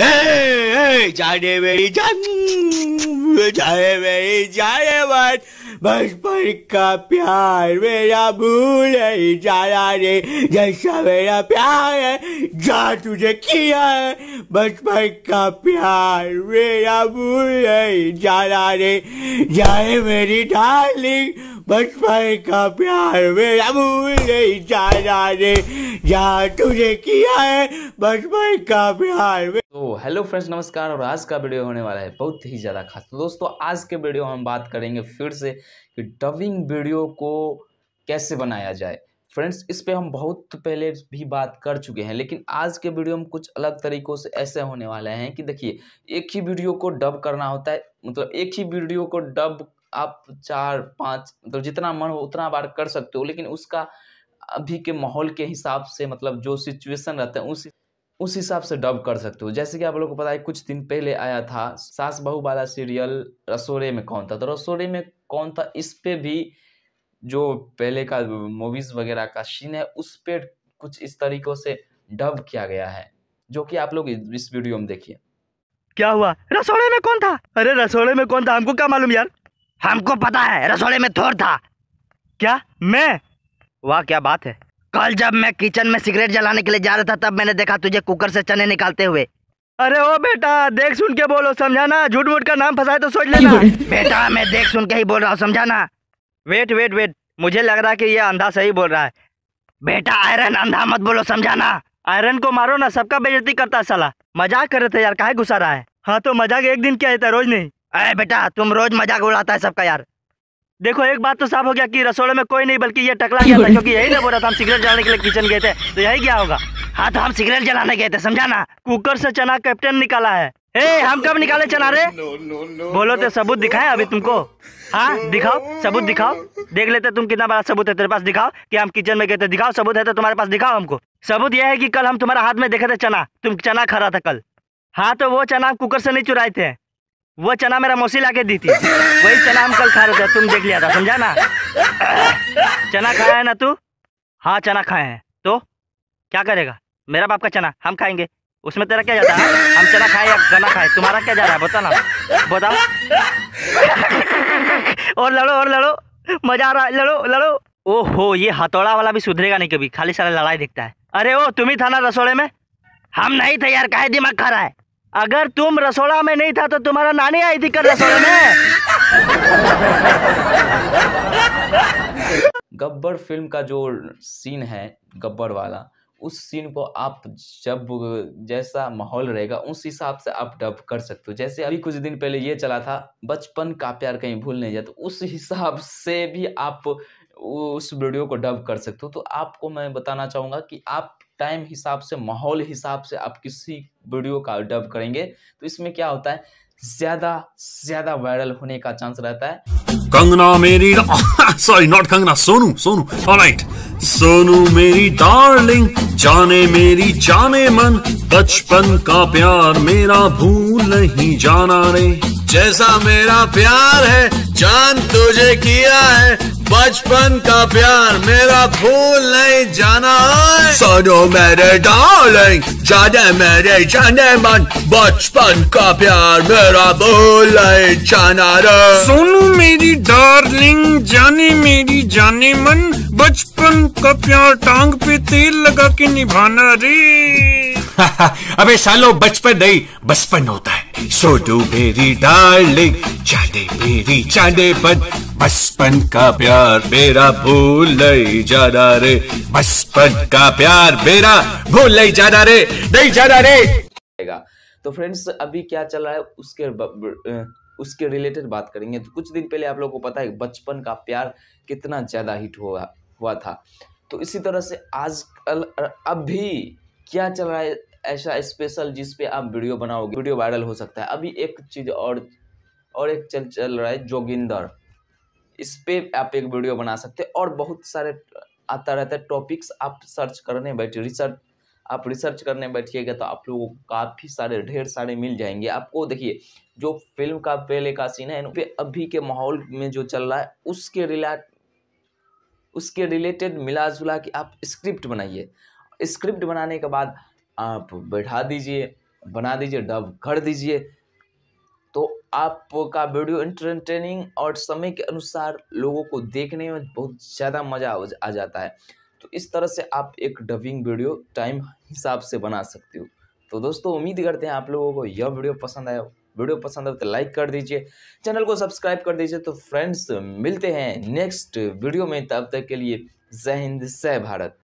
जाने मेरी जान जाने बचपन का प्यार मेरा भूल नहीं जाना रे जैसा मेरा प्यार है जा तुझे किया है बचपन का प्यार मेरा भूल नहीं जाना रे जाए मेरी डार्लिंग बचपन का प्यार मेरा भूल नहीं जाना रे जा तुझे किया है बचपन का प्यार तो हेलो फ्रेंड्स नमस्कार और आज का वीडियो होने वाला है बहुत ही ज़्यादा खास तो दोस्तों आज के वीडियो हम बात करेंगे फिर से कि डबिंग वीडियो को कैसे बनाया जाए फ्रेंड्स इस पे हम बहुत पहले भी बात कर चुके हैं लेकिन आज के वीडियो में कुछ अलग तरीक़ों से ऐसे होने वाले हैं कि देखिए एक ही वीडियो को डब करना होता है मतलब एक ही वीडियो को डब आप चार पाँच मतलब जितना मन हो उतना बार कर सकते हो लेकिन उसका अभी के माहौल के हिसाब से मतलब जो सिचुएशन रहता है उस उस हिसाब से डब कर सकते हो जैसे कि आप लोगों को पता है कुछ दिन पहले आया था सास बहू वाला सीरियल रसोरे में कौन था तो रसोरे में कौन था इस पे भी जो पहले का मूवीज़ वगैरह का सीन है उस पर कुछ इस तरीक़ों से डब किया गया है जो कि आप लोग इस वीडियो में देखिए क्या हुआ रसोड़े में कौन था अरे रसोड़े में कौन था हमको क्या मालूम यार हमको पता है रसोड़े में थोर था क्या मैं वाह क्या बात है कल जब मैं किचन में सिगरेट जलाने के लिए जा रहा था तब मैंने देखा तुझे कुकर से चने निकालते हुए अरे ओ बेटा देख सुन के बोलो समझाना झूठ मूठ का नाम फंसाए तो सोच लेना बेटा मैं देख सुन के ही बोल रहा हूँ समझाना वेट वेट वेट मुझे लग रहा है कि ये अंधा सही बोल रहा है बेटा आयरन अंधा मत बोलो समझाना आयरन को मारो ना सबका बेजती करता है सलाह मजाक कर रहे थे यार काहे गुस्सा रहा है हाँ तो मजाक एक दिन क्या है रोज नहीं अरे बेटा तुम रोज मजाक उड़ाता है सबका यार देखो एक बात तो साफ हो गया कि रसोड़े में कोई नहीं बल्कि ये टकला गया था क्योंकि यही ना बोला था हम सिगरेट जलाने के लिए किचन गए थे तो यही क्या होगा हाँ तो हम सिगरेट जलाने गए थे समझा ना कुकर से चना कैप्टन निकाला है ए हम कब निकाले चना रे बोलो तो सबूत दिखाए अभी तुमको हाँ दिखाओ सबूत दिखाओ देख लेते तुम कितना बड़ा सबूत है तेरे पास दिखाओ कि हम किचन में गए थे दिखाओ सबूत है तो तुम्हारे पास दिखाओ हमको सबूत यह है कि कल हम तुम्हारा हाथ में देखे थे चना तुम चना खा रहा था कल हाँ तो वो चना कुकर से नहीं चुराए थे वो चना मेरा मौसी ला के दी थी वही चना हम कल खा रहे थे तुम देख लिया था समझा ना चना खाया है ना तू हाँ चना खाए हैं तो क्या करेगा मेरा बाप का चना हम खाएंगे उसमें तेरा क्या जाता है हम चना खाए या गना खाए तुम्हारा क्या जा रहा है बता ना बताओ और लड़ो और लड़ो मजा आ रहा है लड़ो लड़ो ओहो ये हथौड़ा वाला भी सुधरेगा नहीं कभी खाली सारा लड़ाई दिखता है अरे ओ तुम ही था ना रसोड़े में हम नहीं थे यार काहे दिमाग खा रहा है अगर तुम रसोड़ा में नहीं था तो तुम्हारा नानी आई थी कल रसोड़ा में गब्बर फिल्म का जो सीन है गब्बर वाला उस सीन को आप जब जैसा माहौल रहेगा उस हिसाब से आप डब कर सकते हो जैसे अभी कुछ दिन पहले ये चला था बचपन का प्यार कहीं भूल नहीं जाता उस हिसाब से भी आप उस वीडियो को डब कर सकते हो तो आपको मैं बताना चाहूँगा कि आप टाइम हिसाब से माहौल हिसाब से आप किसी वीडियो का डब करेंगे तो इसमें क्या होता है ज्यादा ज्यादा वायरल होने का चांस रहता है कंगना मेरी sorry not Kangana Sonu Sonu alright Sonu मेरी डार्लिंग जाने मेरी जाने मन बचपन का प्यार मेरा भूल नहीं जाना रे जैसा मेरा प्यार है जान तुझे किया है बचपन का प्यार मेरा भूल नहीं जाना सोनो मेरे डार्लिंग जाने मेरे जाने मन बचपन का प्यार मेरा भूल नहीं जाना रे सोनू मेरी डार्लिंग जाने मेरी जाने मन बचपन का प्यार टांग पे तेल लगा के निभाना रे अबे सालो बचपन नहीं बचपन होता है डू मेरी डार्लिंग जाने मेरी जाने मन बचपन का प्यार मेरा भूल नहीं जाना रे बचपन का प्यार मेरा भूल नहीं जाना रे नहीं जाना रे तो फ्रेंड्स अभी क्या चल रहा है उसके उसके रिलेटेड बात करेंगे तो कुछ दिन पहले आप लोगों को पता है बचपन का प्यार कितना ज़्यादा हिट हुआ हुआ था तो इसी तरह से आज कल अभी क्या चल रहा है ऐसा स्पेशल जिस पे आप वीडियो बनाओगे वीडियो वायरल हो सकता है अभी एक चीज़ और और एक चल चल रहा है जोगिंदर इस पर आप एक वीडियो बना सकते हैं और बहुत सारे आता रहता है टॉपिक्स आप सर्च करने बैठिए रिसर्च आप रिसर्च करने बैठिएगा तो आप लोगों को काफ़ी सारे ढेर सारे मिल जाएंगे आपको देखिए जो फिल्म का पहले का सीन है अभी के माहौल में जो चल रहा है उसके रिला उसके रिलेटेड मिला जुला के आप स्क्रिप्ट बनाइए स्क्रिप्ट बनाने के बाद आप बैठा दीजिए बना दीजिए डब कर दीजिए आपका वीडियो इंटरटेनिंग और समय के अनुसार लोगों को देखने में बहुत ज़्यादा मज़ा आ जाता है तो इस तरह से आप एक डबिंग वीडियो टाइम हिसाब से बना सकते हो तो दोस्तों उम्मीद करते हैं आप लोगों को यह वीडियो पसंद आया वीडियो पसंद आए तो लाइक कर दीजिए चैनल को सब्सक्राइब कर दीजिए तो फ्रेंड्स मिलते हैं नेक्स्ट वीडियो में तब तक के लिए जय हिंद जय भारत